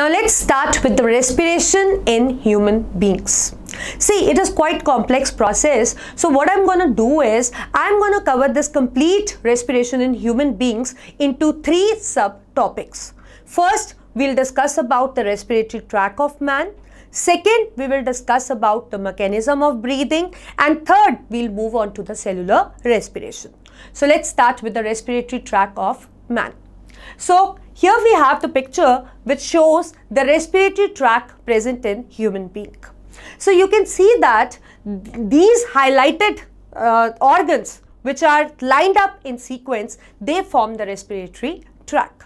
Now let's start with the respiration in human beings. See, it is quite complex process. So what I'm going to do is I'm going to cover this complete respiration in human beings into three subtopics. First, we'll discuss about the respiratory tract of man. Second, we will discuss about the mechanism of breathing. And third, we'll move on to the cellular respiration. So let's start with the respiratory tract of man. So here we have the picture which shows the respiratory tract present in human being. So you can see that these highlighted uh, organs which are lined up in sequence, they form the respiratory tract.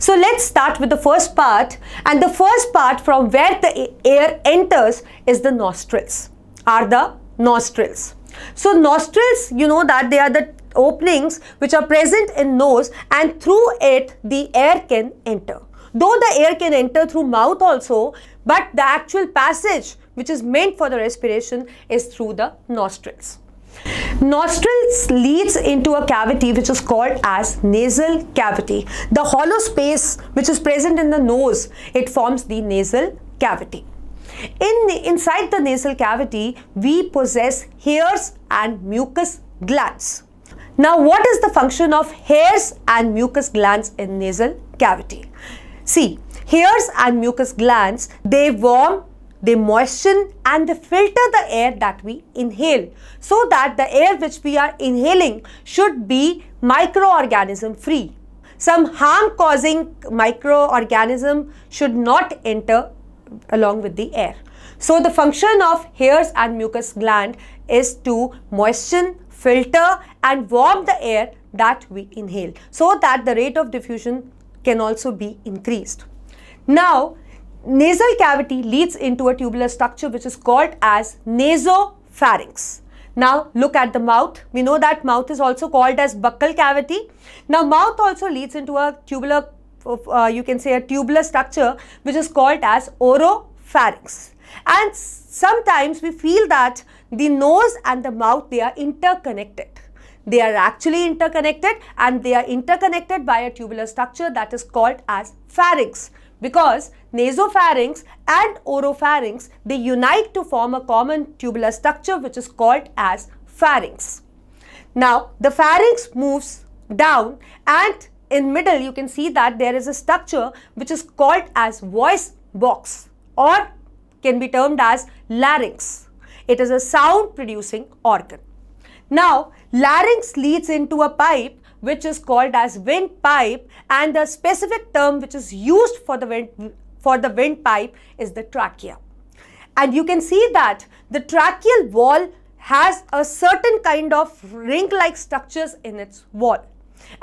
So let's start with the first part and the first part from where the air enters is the nostrils, are the nostrils. So nostrils, you know that they are the openings which are present in nose and through it the air can enter. Though the air can enter through mouth also, but the actual passage which is meant for the respiration is through the nostrils. Nostrils leads into a cavity which is called as nasal cavity. The hollow space which is present in the nose, it forms the nasal cavity. In the, inside the nasal cavity, we possess hairs and mucus glands. Now, what is the function of hairs and mucus glands in nasal cavity? See, hairs and mucus glands, they warm, they moisten and they filter the air that we inhale so that the air which we are inhaling should be microorganism free. Some harm causing microorganism should not enter along with the air. So the function of hairs and mucus gland is to moisten, filter and warm the air that we inhale so that the rate of diffusion can also be increased. Now, nasal cavity leads into a tubular structure which is called as nasopharynx. Now look at the mouth. We know that mouth is also called as buccal cavity. Now mouth also leads into a tubular, uh, you can say a tubular structure which is called as oropharynx. And sometimes we feel that the nose and the mouth, they are interconnected. They are actually interconnected and they are interconnected by a tubular structure that is called as pharynx because nasopharynx and oropharynx, they unite to form a common tubular structure which is called as pharynx. Now, the pharynx moves down and in middle you can see that there is a structure which is called as voice box or can be termed as larynx. It is a sound producing organ. Now, larynx leads into a pipe which is called as windpipe and the specific term which is used for the wind for the windpipe is the trachea. And you can see that the tracheal wall has a certain kind of ring-like structures in its wall.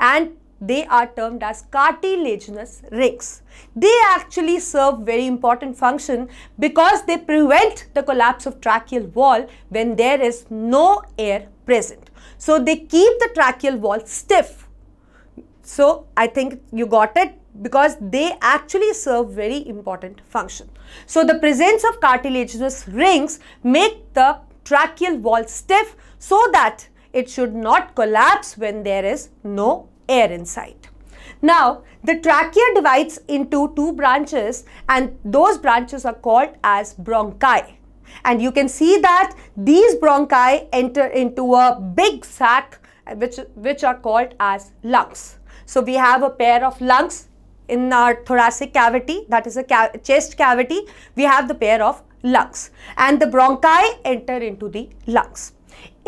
And they are termed as cartilaginous rings. They actually serve very important function because they prevent the collapse of tracheal wall when there is no air present. So they keep the tracheal wall stiff. So I think you got it because they actually serve very important function. So the presence of cartilaginous rings make the tracheal wall stiff so that it should not collapse when there is no air inside. Now, the trachea divides into two branches and those branches are called as bronchi. And you can see that these bronchi enter into a big sac which, which are called as lungs. So, we have a pair of lungs in our thoracic cavity that is a ca chest cavity. We have the pair of lungs and the bronchi enter into the lungs.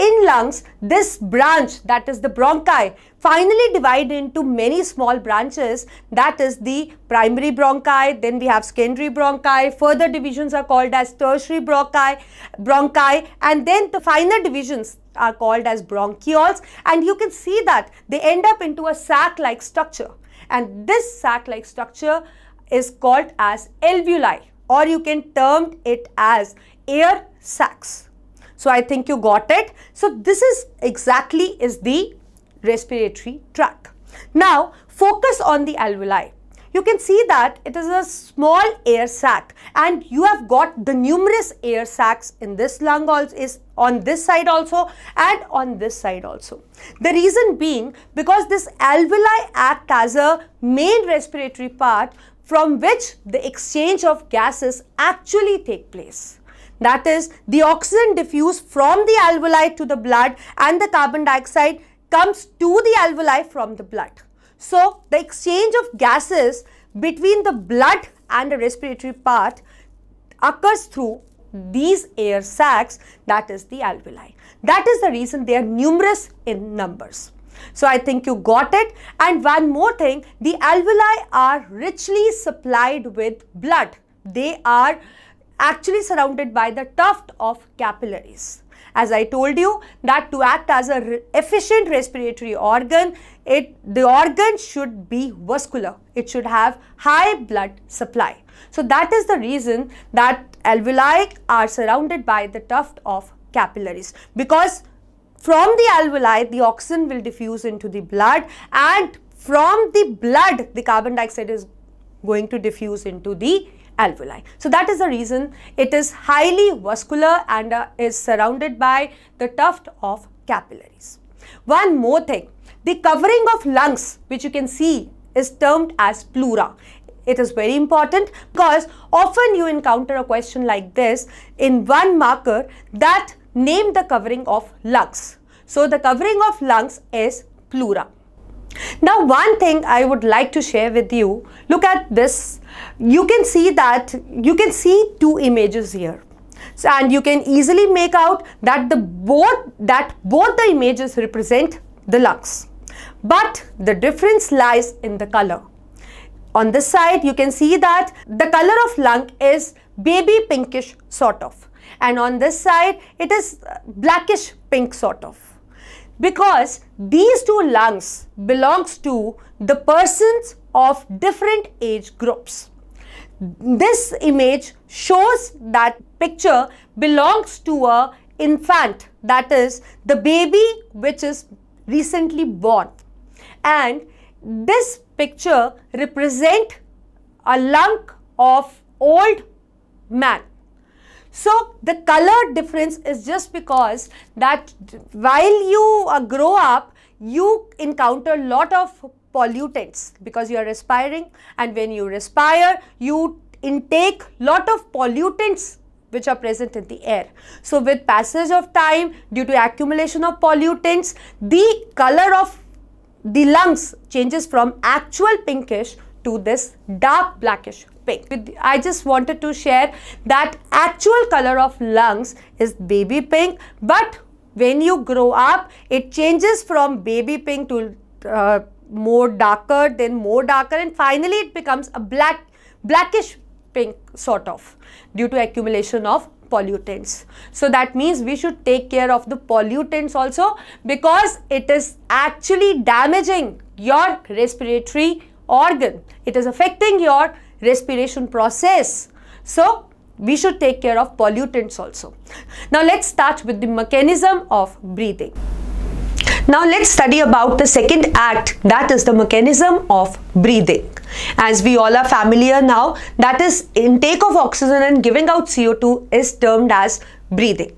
In lungs, this branch, that is the bronchi, finally divide into many small branches, that is the primary bronchi, then we have secondary bronchi, further divisions are called as tertiary bronchi, bronchi and then the finer divisions are called as bronchioles and you can see that they end up into a sac-like structure and this sac-like structure is called as alveoli or you can term it as air sacs. So I think you got it. So this is exactly is the respiratory tract. Now focus on the alveoli. You can see that it is a small air sac and you have got the numerous air sacs in this lung also is on this side also and on this side also. The reason being because this alveoli act as a main respiratory part from which the exchange of gases actually take place. That is, the oxygen diffuse from the alveoli to the blood and the carbon dioxide comes to the alveoli from the blood. So, the exchange of gases between the blood and the respiratory part occurs through these air sacs that is the alveoli. That is the reason they are numerous in numbers. So I think you got it. And one more thing, the alveoli are richly supplied with blood. They are actually surrounded by the tuft of capillaries. As I told you that to act as an re efficient respiratory organ, it, the organ should be vascular. It should have high blood supply. So that is the reason that alveoli are surrounded by the tuft of capillaries because from the alveoli the oxygen will diffuse into the blood and from the blood the carbon dioxide is going to diffuse into the alveoli. So that is the reason it is highly vascular and uh, is surrounded by the tuft of capillaries. One more thing, the covering of lungs which you can see is termed as pleura. It is very important because often you encounter a question like this in one marker that name the covering of lungs. So the covering of lungs is pleura. Now, one thing I would like to share with you, look at this. You can see that, you can see two images here. So, and you can easily make out that the both, that both the images represent the lungs. But the difference lies in the color. On this side, you can see that the color of lung is baby pinkish sort of. And on this side, it is blackish pink sort of because these two lungs belongs to the persons of different age groups. This image shows that picture belongs to a infant that is the baby which is recently born and this picture represent a lung of old man so the color difference is just because that while you uh, grow up, you encounter lot of pollutants because you are respiring and when you respire, you intake lot of pollutants which are present in the air. So with passage of time due to accumulation of pollutants, the color of the lungs changes from actual pinkish to this dark blackish pink. I just wanted to share that actual color of lungs is baby pink but when you grow up it changes from baby pink to uh, more darker then more darker and finally it becomes a black blackish pink sort of due to accumulation of pollutants. So that means we should take care of the pollutants also because it is actually damaging your respiratory organ. It is affecting your respiration process. So, we should take care of pollutants also. Now, let's start with the mechanism of breathing. Now let's study about the second act that is the mechanism of breathing. As we all are familiar now that is intake of oxygen and giving out CO2 is termed as breathing.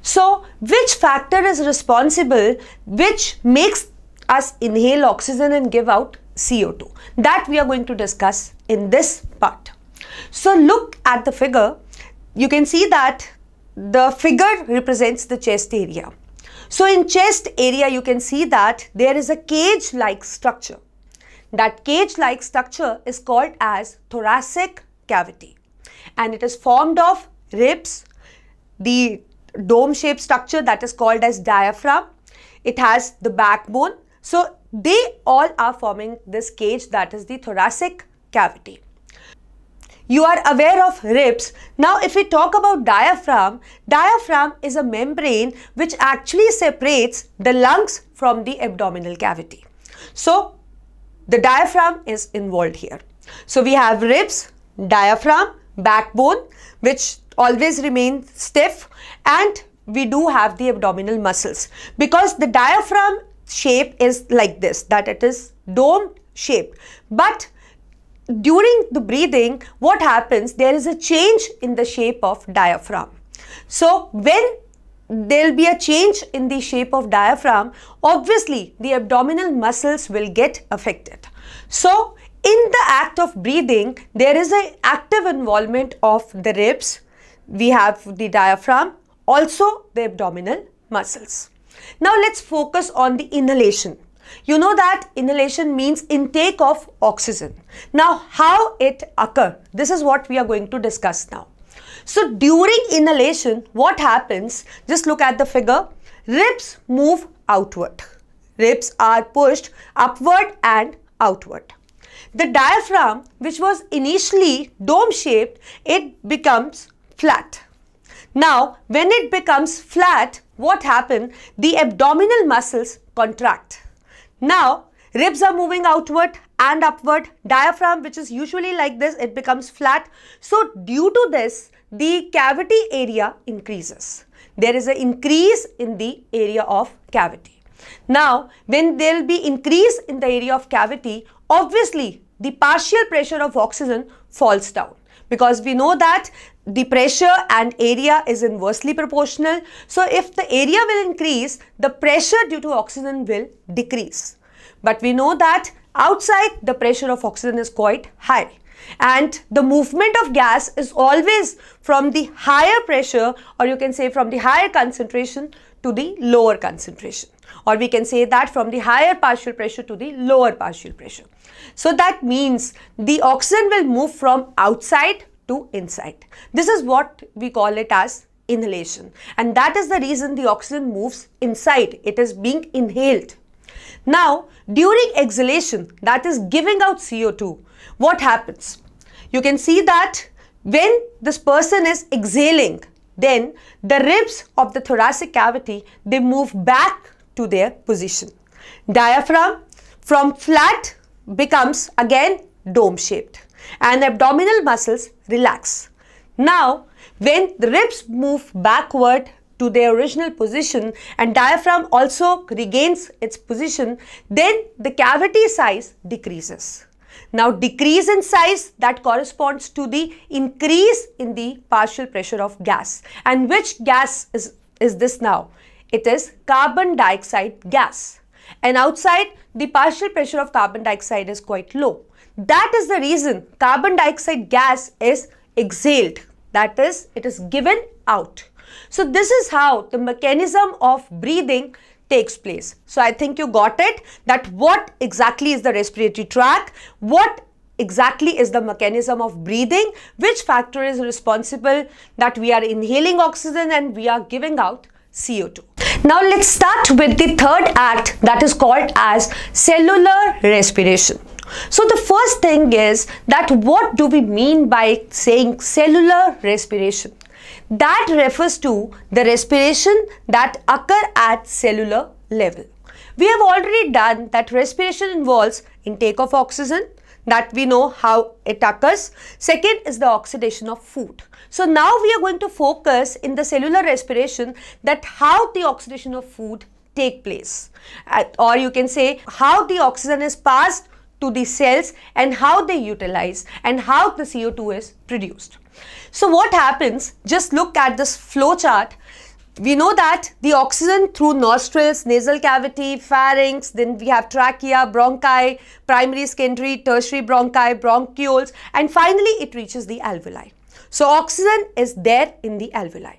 So which factor is responsible which makes us inhale oxygen and give out CO2 that we are going to discuss in this part. So look at the figure. You can see that the figure represents the chest area. So in chest area, you can see that there is a cage-like structure. That cage-like structure is called as thoracic cavity. And it is formed of ribs, the dome-shaped structure that is called as diaphragm. It has the backbone. So they all are forming this cage that is the thoracic cavity. You are aware of ribs. Now if we talk about diaphragm, diaphragm is a membrane which actually separates the lungs from the abdominal cavity. So the diaphragm is involved here. So we have ribs, diaphragm, backbone which always remain stiff and we do have the abdominal muscles because the diaphragm shape is like this, that it is dome shaped. But during the breathing, what happens? There is a change in the shape of diaphragm. So when there will be a change in the shape of diaphragm, obviously the abdominal muscles will get affected. So in the act of breathing, there is an active involvement of the ribs. We have the diaphragm, also the abdominal muscles. Now let's focus on the inhalation. You know that inhalation means intake of oxygen. Now how it occur? This is what we are going to discuss now. So during inhalation, what happens? Just look at the figure. Ribs move outward. Ribs are pushed upward and outward. The diaphragm, which was initially dome-shaped, it becomes flat. Now, when it becomes flat, what happen? The abdominal muscles contract. Now, ribs are moving outward and upward. Diaphragm, which is usually like this, it becomes flat. So, due to this, the cavity area increases. There is an increase in the area of cavity. Now, when there will be increase in the area of cavity, obviously the partial pressure of oxygen falls down because we know that the pressure and area is inversely proportional. So if the area will increase, the pressure due to oxygen will decrease. But we know that outside the pressure of oxygen is quite high and the movement of gas is always from the higher pressure or you can say from the higher concentration to the lower concentration or we can say that from the higher partial pressure to the lower partial pressure. So that means the oxygen will move from outside to inside. This is what we call it as inhalation. And that is the reason the oxygen moves inside. It is being inhaled. Now, during exhalation, that is giving out CO2, what happens? You can see that when this person is exhaling, then the ribs of the thoracic cavity, they move back to their position. Diaphragm from flat becomes again dome shaped and the abdominal muscles relax. Now, when the ribs move backward to their original position and diaphragm also regains its position, then the cavity size decreases. Now, decrease in size that corresponds to the increase in the partial pressure of gas. And which gas is, is this now? It is carbon dioxide gas. And outside, the partial pressure of carbon dioxide is quite low. That is the reason carbon dioxide gas is exhaled. That is, it is given out. So this is how the mechanism of breathing takes place. So I think you got it that what exactly is the respiratory tract, what exactly is the mechanism of breathing, which factor is responsible that we are inhaling oxygen and we are giving out CO2. Now let's start with the third act that is called as cellular respiration. So the first thing is that what do we mean by saying cellular respiration? That refers to the respiration that occur at cellular level. We have already done that respiration involves intake of oxygen, that we know how it occurs. Second is the oxidation of food. So now we are going to focus in the cellular respiration that how the oxidation of food take place or you can say how the oxygen is passed to the cells and how they utilize and how the CO2 is produced. So what happens, just look at this flow chart we know that the oxygen through nostrils, nasal cavity, pharynx, then we have trachea, bronchi, primary, secondary, tertiary bronchi, bronchioles, and finally it reaches the alveoli. So oxygen is there in the alveoli.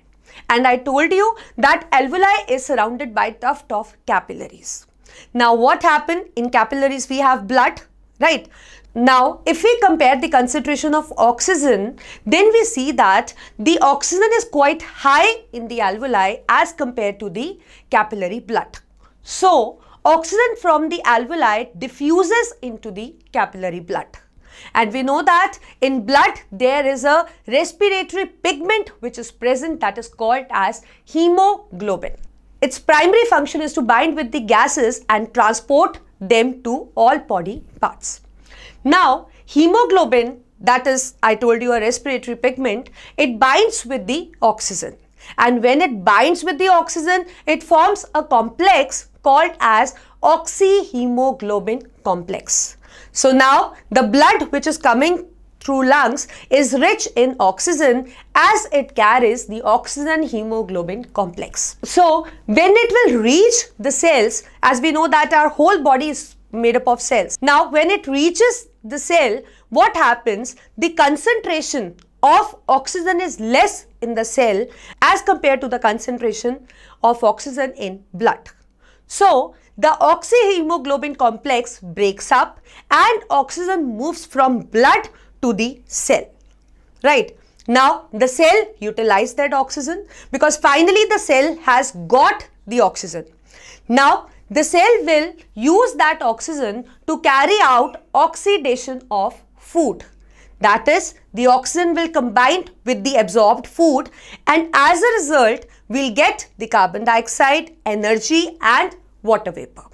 And I told you that alveoli is surrounded by tuft of capillaries. Now what happened in capillaries? We have blood right? Now, if we compare the concentration of oxygen, then we see that the oxygen is quite high in the alveoli as compared to the capillary blood. So, oxygen from the alveoli diffuses into the capillary blood. And we know that in blood, there is a respiratory pigment which is present that is called as hemoglobin. Its primary function is to bind with the gases and transport them to all body parts. Now, hemoglobin, that is, I told you a respiratory pigment, it binds with the oxygen. And when it binds with the oxygen, it forms a complex called as oxyhemoglobin complex. So now the blood which is coming through lungs is rich in oxygen as it carries the oxygen hemoglobin complex. So when it will reach the cells, as we know that our whole body is made up of cells. Now when it reaches the cell, what happens? The concentration of oxygen is less in the cell as compared to the concentration of oxygen in blood. So the oxyhemoglobin complex breaks up and oxygen moves from blood to the cell, right? Now, the cell utilize that oxygen because finally the cell has got the oxygen. Now, the cell will use that oxygen to carry out oxidation of food. That is, the oxygen will combine with the absorbed food and as a result, we'll get the carbon dioxide, energy and water vapor.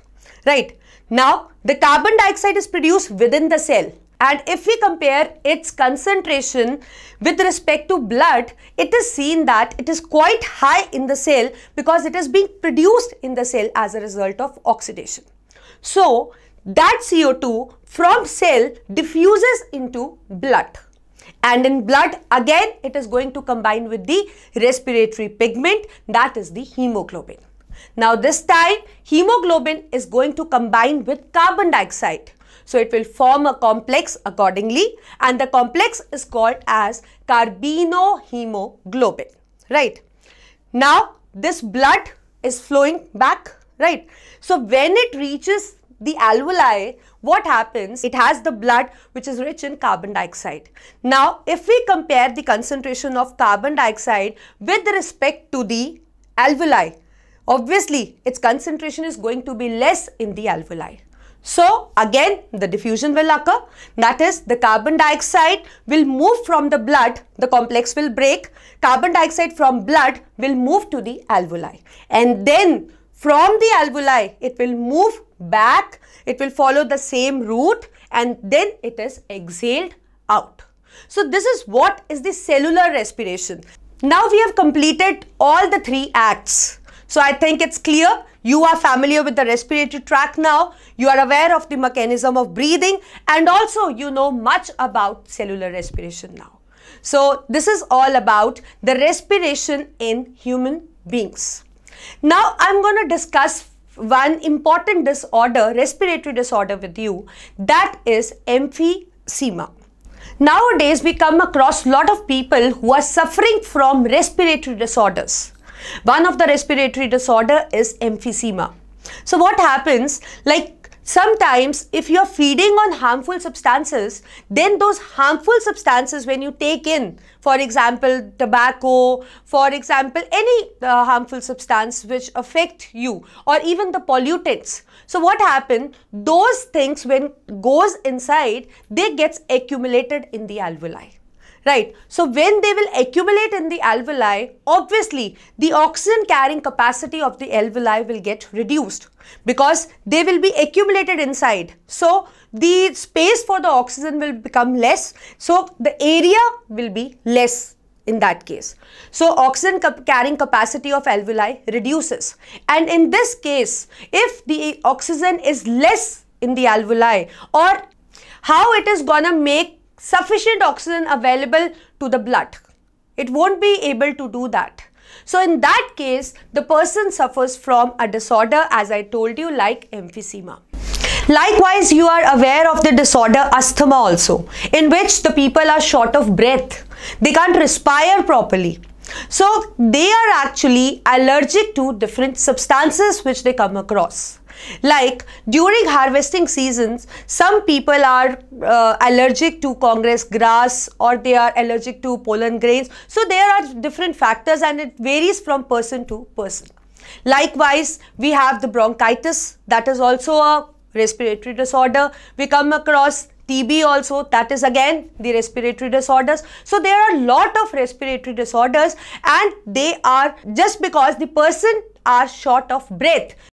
Right. Now, the carbon dioxide is produced within the cell and if we compare its concentration with respect to blood, it is seen that it is quite high in the cell because it is being produced in the cell as a result of oxidation. So that CO2 from cell diffuses into blood and in blood again it is going to combine with the respiratory pigment that is the hemoglobin. Now this time hemoglobin is going to combine with carbon dioxide so it will form a complex accordingly and the complex is called as hemoglobin. right? Now this blood is flowing back, right? So when it reaches the alveoli, what happens? It has the blood which is rich in carbon dioxide. Now, if we compare the concentration of carbon dioxide with respect to the alveoli, obviously its concentration is going to be less in the alveoli. So again the diffusion will occur that is the carbon dioxide will move from the blood the complex will break carbon dioxide from blood will move to the alveoli and then from the alveoli it will move back it will follow the same route and then it is exhaled out. So this is what is the cellular respiration. Now we have completed all the three acts. So I think it's clear you are familiar with the respiratory tract now. You are aware of the mechanism of breathing and also you know much about cellular respiration now. So this is all about the respiration in human beings. Now I'm going to discuss one important disorder, respiratory disorder with you that is emphysema. Nowadays we come across lot of people who are suffering from respiratory disorders. One of the respiratory disorder is emphysema. So what happens like Sometimes if you're feeding on harmful substances, then those harmful substances when you take in, for example, tobacco, for example, any uh, harmful substance which affect you or even the pollutants. So what happens? Those things when goes inside, they gets accumulated in the alveoli right? So when they will accumulate in the alveoli, obviously the oxygen carrying capacity of the alveoli will get reduced because they will be accumulated inside. So the space for the oxygen will become less. So the area will be less in that case. So oxygen carrying capacity of alveoli reduces. And in this case, if the oxygen is less in the alveoli or how it is gonna make sufficient oxygen available to the blood. It won't be able to do that. So in that case, the person suffers from a disorder as I told you like emphysema. Likewise, you are aware of the disorder asthma also, in which the people are short of breath. They can't respire properly. So they are actually allergic to different substances which they come across. Like during harvesting seasons, some people are uh, allergic to Congress grass or they are allergic to pollen grains. So there are different factors and it varies from person to person. Likewise, we have the bronchitis that is also a respiratory disorder. We come across TB also that is again the respiratory disorders. So there are lot of respiratory disorders and they are just because the person are short of breath.